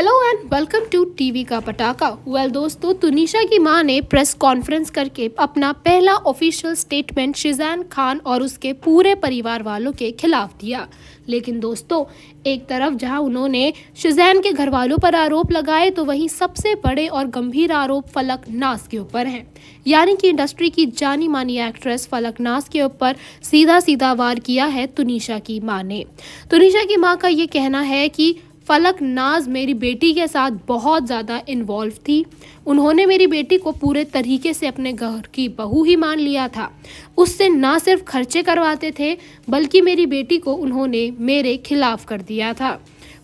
hello and welcome to TV का पटाखा well well, दोस्तों तुनिशा की मां ने प्रेस कॉन्फ्रेंस करके अपना पहला ऑफिशियल स्टेटमेंट शिजान खान और उसके पूरे परिवार वालों के खिलाफ दिया लेकिन दोस्तों एक तरफ जहां उन्होंने शिजान के घर वालों पर आरोप लगाए तो वहीं सबसे बड़े और गंभीर आरोप फलक नास के ऊपर हैं यानी कि इंडस्ट्री की जानी मानी एक्ट्रेस फलक नास के ऊपर सीधा सीधा वार किया है तुनिशा की माँ ने तुनिशा की माँ का ये कहना है कि फलक नाज मेरी बेटी के साथ बहुत ज़्यादा इन्वॉल्व थी उन्होंने मेरी बेटी को पूरे तरीके से अपने घर की बहू ही मान लिया था उससे ना सिर्फ खर्चे करवाते थे बल्कि मेरी बेटी को उन्होंने मेरे खिलाफ कर दिया था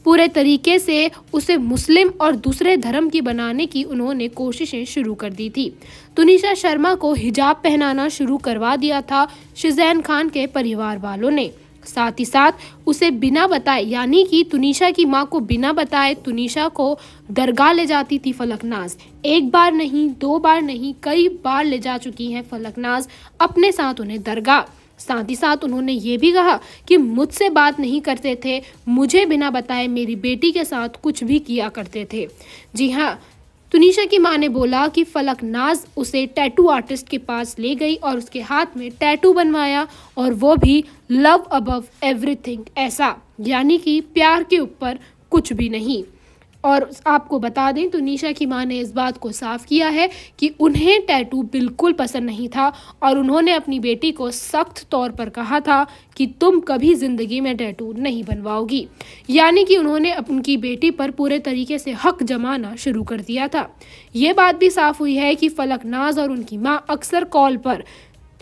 पूरे तरीके से उसे मुस्लिम और दूसरे धर्म की बनाने की उन्होंने कोशिशें शुरू कर दी थी तुनिशा शर्मा को हिजाब पहनाना शुरू करवा दिया था शिजैन खान के परिवार वालों ने साथ ही साथ उसे बिना बताए यानी कि तुनिशा की माँ को बिना बताए तुनिशा को दरगाह ले जाती थी फलकनाज एक बार नहीं दो बार नहीं कई बार ले जा चुकी हैं फलकनाज अपने साथ उन्हें दरगाह साथ ही साथ उन्होंने ये भी कहा कि मुझसे बात नहीं करते थे मुझे बिना बताए मेरी बेटी के साथ कुछ भी किया करते थे जी हाँ तुनिशा की मां ने बोला कि फलक नाज उसे टैटू आर्टिस्ट के पास ले गई और उसके हाथ में टैटू बनवाया और वो भी लव अबव एवरीथिंग ऐसा यानी कि प्यार के ऊपर कुछ भी नहीं और आपको बता दें तो निशा की मां ने इस बात को साफ किया है कि उन्हें टैटू बिल्कुल पसंद नहीं था और उन्होंने अपनी बेटी को सख्त तौर पर कहा था कि तुम कभी ज़िंदगी में टैटू नहीं बनवाओगी यानी कि उन्होंने उनकी बेटी पर पूरे तरीके से हक जमाना शुरू कर दिया था ये बात भी साफ हुई है कि फलक नाज और उनकी माँ अक्सर कॉल पर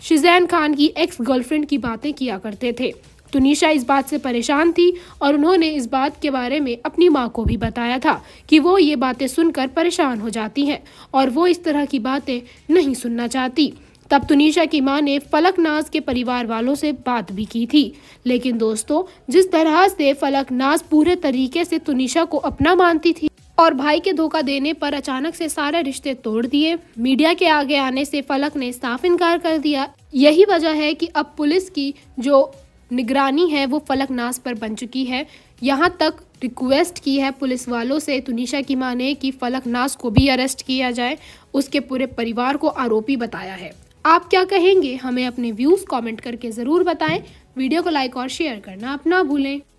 शिजैन खान की एक्स गर्लफ्रेंड की बातें किया करते थे तुनिशा इस बात से परेशान थी और उन्होंने इस बात के बारे में अपनी माँ को भी बताया था कि वो ये बातें सुनकर परेशान हो जाती हैं और वो इस तरह की बातें नहीं सुनना चाहती तब तुनिशा की मां ने नाज के परिवार वालों से बात भी की थी लेकिन दोस्तों जिस तरह से नाज पूरे तरीके से तुनिशा को अपना मानती थी और भाई के धोखा देने पर अचानक से सारे रिश्ते तोड़ दिए मीडिया के आगे आने से फलक ने साफ इनकार कर दिया यही वजह है कि अब पुलिस की जो निगरानी है वो फलक नाश पर बन चुकी है यहाँ तक रिक्वेस्ट की है पुलिस वालों से तुनिशा की मां ने कि फलक फलकनाश को भी अरेस्ट किया जाए उसके पूरे परिवार को आरोपी बताया है आप क्या कहेंगे हमें अपने व्यूज़ कमेंट करके ज़रूर बताएं वीडियो को लाइक और शेयर करना अपना भूलें